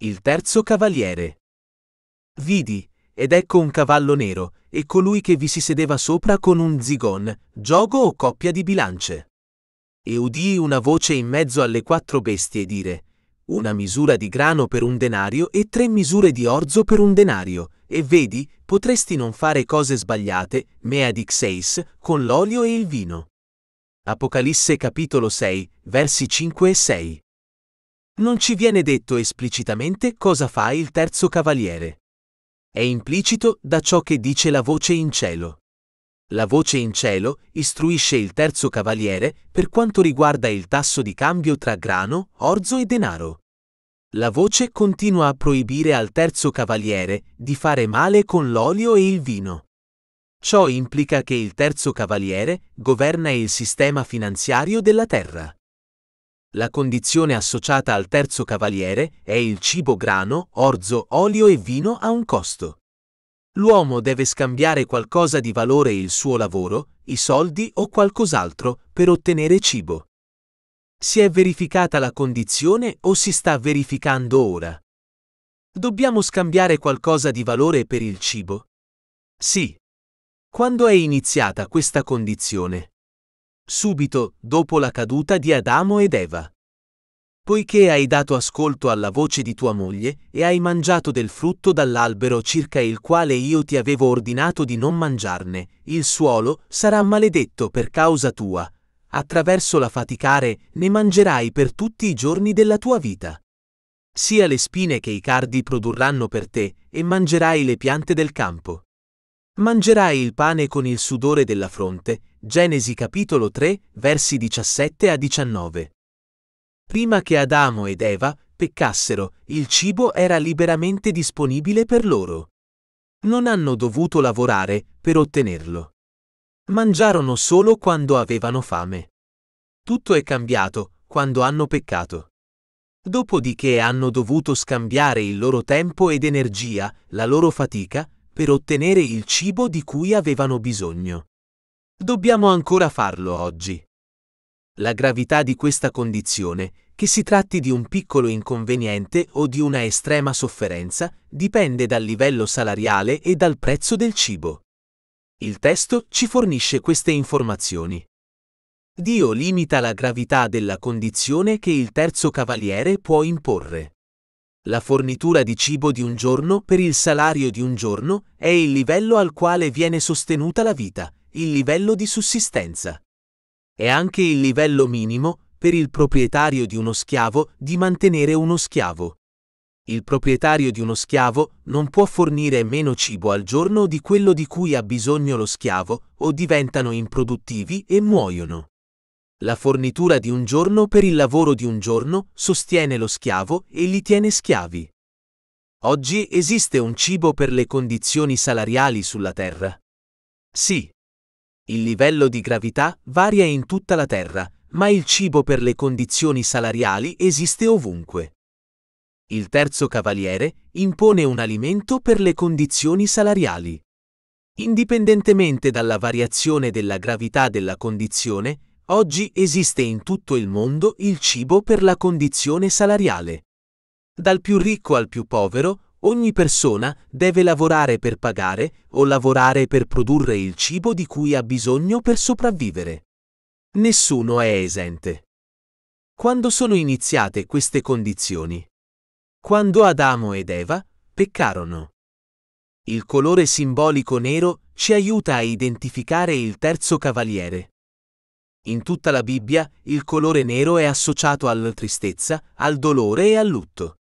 Il terzo cavaliere. Vidi, ed ecco un cavallo nero, e colui che vi si sedeva sopra con un zigon, giogo o coppia di bilance. E udii una voce in mezzo alle quattro bestie dire, una misura di grano per un denario e tre misure di orzo per un denario, e vedi, potresti non fare cose sbagliate, mea dixeis, con l'olio e il vino. Apocalisse capitolo 6, versi 5 e 6 non ci viene detto esplicitamente cosa fa il terzo cavaliere. È implicito da ciò che dice la voce in cielo. La voce in cielo istruisce il terzo cavaliere per quanto riguarda il tasso di cambio tra grano, orzo e denaro. La voce continua a proibire al terzo cavaliere di fare male con l'olio e il vino. Ciò implica che il terzo cavaliere governa il sistema finanziario della terra. La condizione associata al terzo cavaliere è il cibo grano, orzo, olio e vino a un costo. L'uomo deve scambiare qualcosa di valore il suo lavoro, i soldi o qualcos'altro per ottenere cibo. Si è verificata la condizione o si sta verificando ora? Dobbiamo scambiare qualcosa di valore per il cibo? Sì. Quando è iniziata questa condizione? subito dopo la caduta di Adamo ed Eva. Poiché hai dato ascolto alla voce di tua moglie e hai mangiato del frutto dall'albero circa il quale io ti avevo ordinato di non mangiarne, il suolo sarà maledetto per causa tua. Attraverso la faticare ne mangerai per tutti i giorni della tua vita. Sia le spine che i cardi produrranno per te, e mangerai le piante del campo. Mangerai il pane con il sudore della fronte. Genesi capitolo 3, versi 17 a 19. Prima che Adamo ed Eva peccassero, il cibo era liberamente disponibile per loro. Non hanno dovuto lavorare per ottenerlo. Mangiarono solo quando avevano fame. Tutto è cambiato quando hanno peccato. Dopodiché hanno dovuto scambiare il loro tempo ed energia, la loro fatica, per ottenere il cibo di cui avevano bisogno. Dobbiamo ancora farlo oggi. La gravità di questa condizione, che si tratti di un piccolo inconveniente o di una estrema sofferenza, dipende dal livello salariale e dal prezzo del cibo. Il testo ci fornisce queste informazioni. Dio limita la gravità della condizione che il terzo cavaliere può imporre. La fornitura di cibo di un giorno per il salario di un giorno è il livello al quale viene sostenuta la vita, il livello di sussistenza. È anche il livello minimo per il proprietario di uno schiavo di mantenere uno schiavo. Il proprietario di uno schiavo non può fornire meno cibo al giorno di quello di cui ha bisogno lo schiavo o diventano improduttivi e muoiono. La fornitura di un giorno per il lavoro di un giorno sostiene lo schiavo e li tiene schiavi. Oggi esiste un cibo per le condizioni salariali sulla Terra. Sì. Il livello di gravità varia in tutta la Terra, ma il cibo per le condizioni salariali esiste ovunque. Il terzo cavaliere impone un alimento per le condizioni salariali. Indipendentemente dalla variazione della gravità della condizione, Oggi esiste in tutto il mondo il cibo per la condizione salariale. Dal più ricco al più povero, ogni persona deve lavorare per pagare o lavorare per produrre il cibo di cui ha bisogno per sopravvivere. Nessuno è esente. Quando sono iniziate queste condizioni? Quando Adamo ed Eva peccarono. Il colore simbolico nero ci aiuta a identificare il terzo cavaliere. In tutta la Bibbia il colore nero è associato alla tristezza, al dolore e al lutto.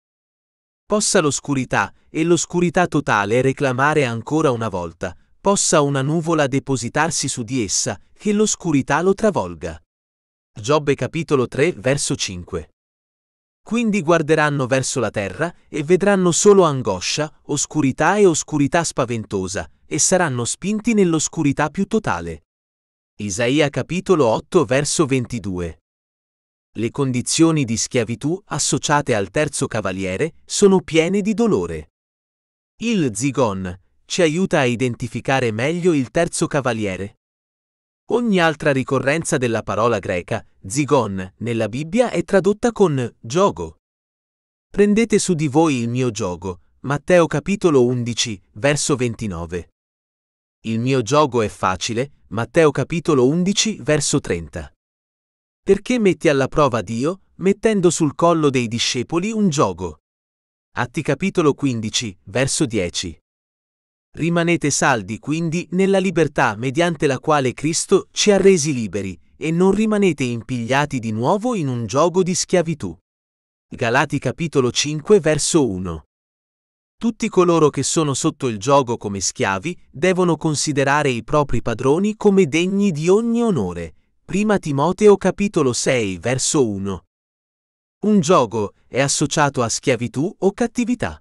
Possa l'oscurità, e l'oscurità totale reclamare ancora una volta, possa una nuvola depositarsi su di essa, che l'oscurità lo travolga. Giobbe capitolo 3 verso 5. Quindi guarderanno verso la terra e vedranno solo angoscia, oscurità e oscurità spaventosa, e saranno spinti nell'oscurità più totale. Isaia capitolo 8 verso 22. Le condizioni di schiavitù associate al terzo cavaliere sono piene di dolore. Il Zigon ci aiuta a identificare meglio il terzo cavaliere. Ogni altra ricorrenza della parola greca, Zigon, nella Bibbia è tradotta con gioco. Prendete su di voi il mio gioco, Matteo capitolo 11, verso 29. Il mio gioco è facile, Matteo capitolo 11, verso 30. Perché metti alla prova Dio, mettendo sul collo dei discepoli un gioco? Atti capitolo 15, verso 10. Rimanete saldi quindi nella libertà mediante la quale Cristo ci ha resi liberi, e non rimanete impigliati di nuovo in un gioco di schiavitù. Galati capitolo 5 verso 1. Tutti coloro che sono sotto il gioco come schiavi devono considerare i propri padroni come degni di ogni onore. Prima Timoteo capitolo 6 verso 1. Un gioco è associato a schiavitù o cattività.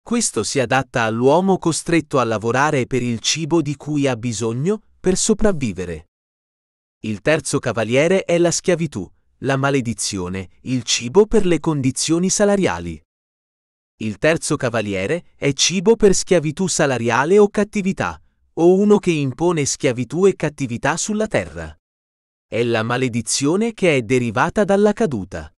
Questo si adatta all'uomo costretto a lavorare per il cibo di cui ha bisogno per sopravvivere. Il terzo cavaliere è la schiavitù, la maledizione, il cibo per le condizioni salariali. Il terzo cavaliere è cibo per schiavitù salariale o cattività, o uno che impone schiavitù e cattività sulla terra. È la maledizione che è derivata dalla caduta.